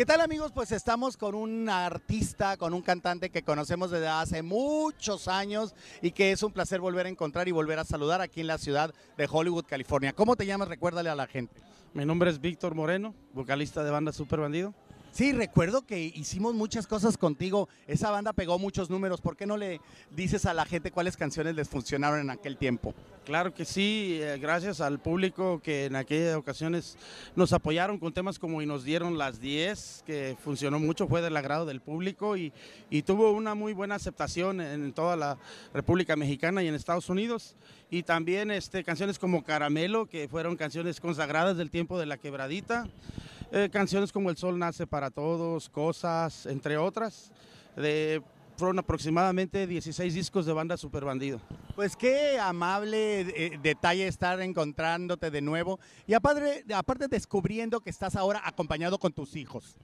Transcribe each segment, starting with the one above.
¿Qué tal amigos? Pues estamos con un artista, con un cantante que conocemos desde hace muchos años y que es un placer volver a encontrar y volver a saludar aquí en la ciudad de Hollywood, California. ¿Cómo te llamas? Recuérdale a la gente. Mi nombre es Víctor Moreno, vocalista de banda Super Bandido. Sí, recuerdo que hicimos muchas cosas contigo. Esa banda pegó muchos números. ¿Por qué no le dices a la gente cuáles canciones les funcionaron en aquel tiempo? Claro que sí, eh, gracias al público que en aquellas ocasiones nos apoyaron con temas como y nos dieron las 10, que funcionó mucho, fue del agrado del público y, tuvo una muy buena aceptación en toda la República Mexicana y en Estados Unidos. Y también este, canciones como Caramelo, que fueron canciones consagradas del tiempo de la quebradita. Eh, canciones como El Sol Nace para Todos, Cosas, entre otras. De, fueron aproximadamente 16 discos de banda Super Bandido. Pues qué amable eh, detalle estar encontrándote de nuevo y aparte descubriendo que estás ahora acompañado con tus hijos.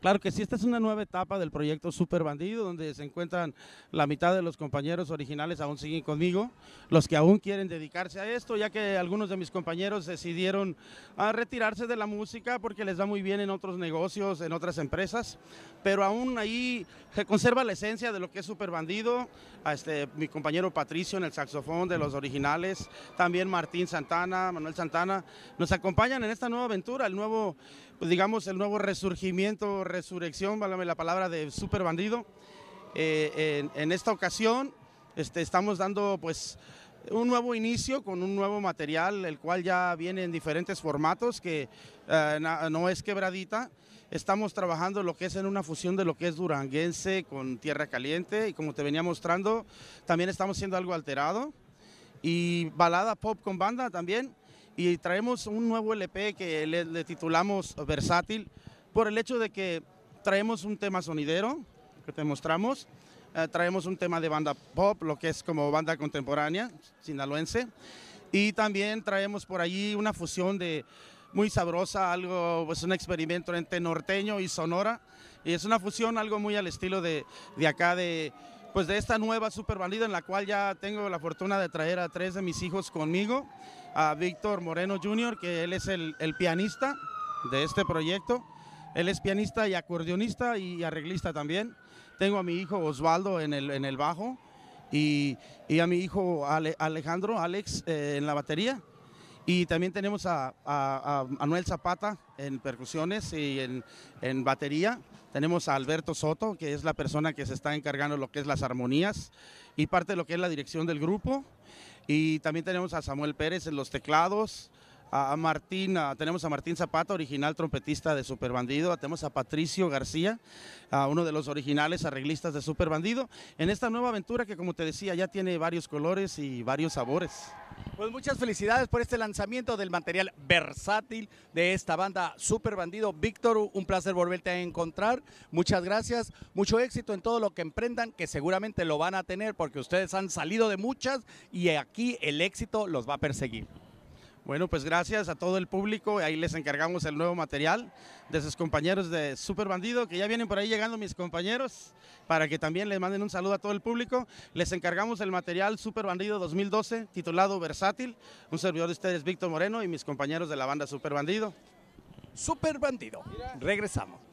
Claro que sí, esta es una nueva etapa del proyecto Super Bandido, donde se encuentran la mitad de los compañeros originales aún siguen conmigo, los que aún quieren dedicarse a esto, ya que algunos de mis compañeros decidieron ah, retirarse de la música porque les va muy bien en otros negocios, en otras empresas, pero aún ahí se conserva la esencia de lo que es Super Bandido, este, mi compañero Patricio en el saxofón de los originales, también Martín Santana, Manuel Santana, nos acompañan en esta nueva aventura, el nuevo, pues, digamos, el nuevo resurgimiento resurrección, válame la palabra, de Super Bandido. Eh, en, esta ocasión este, estamos dando pues un nuevo inicio con un nuevo material, el cual ya viene en diferentes formatos, que eh, no es quebradita. Estamos trabajando lo que es en una fusión de lo que es duranguense con tierra caliente y como te venía mostrando, también estamos siendo algo alterado. Y balada pop con banda también. Y traemos un nuevo LP que le titulamos Versátil por el hecho de que traemos un tema sonidero, que te mostramos, eh, traemos un tema de banda pop, lo que es como banda contemporánea sinaloense, y también traemos por allí una fusión de muy sabrosa, algo, pues un experimento entre norteño y sonora, y es una fusión algo muy al estilo de, de acá de pues de esta nueva super en la cual ya tengo la fortuna de traer a tres de mis hijos conmigo, a Víctor Moreno Jr., que él es el, el pianista de este proyecto, él es pianista y acordeonista y arreglista también. Tengo a mi hijo Osvaldo en el, en el bajo y, a mi hijo Alejandro, Alex, eh, en la batería. Y también tenemos a, Manuel Zapata en percusiones y en, en, batería. Tenemos a Alberto Soto, que es la persona que se está encargando de lo que es las armonías y parte de lo que es la dirección del grupo. Y también tenemos a Samuel Pérez en los teclados a, Martín, tenemos a Martín Zapata, original trompetista de Super Bandido, tenemos a Patricio García, a uno de los originales arreglistas de Super Bandido, en esta nueva aventura que como te decía ya tiene varios colores y varios sabores. Pues muchas felicidades por este lanzamiento del material versátil de esta banda Super Bandido. Víctor, un placer volverte a encontrar. Muchas gracias, mucho éxito en todo lo que emprendan, que seguramente lo van a tener porque ustedes han salido de muchas y aquí el éxito los va a perseguir. Bueno, pues gracias a todo el público. Ahí les encargamos el nuevo material de sus compañeros de Super Bandido, que ya vienen por ahí llegando mis compañeros, para que también les manden un saludo a todo el público. Les encargamos el material Super Bandido 2012, titulado Versátil. Un servidor de ustedes, Víctor Moreno, y mis compañeros de la banda Super Bandido. Super Bandido. Regresamos.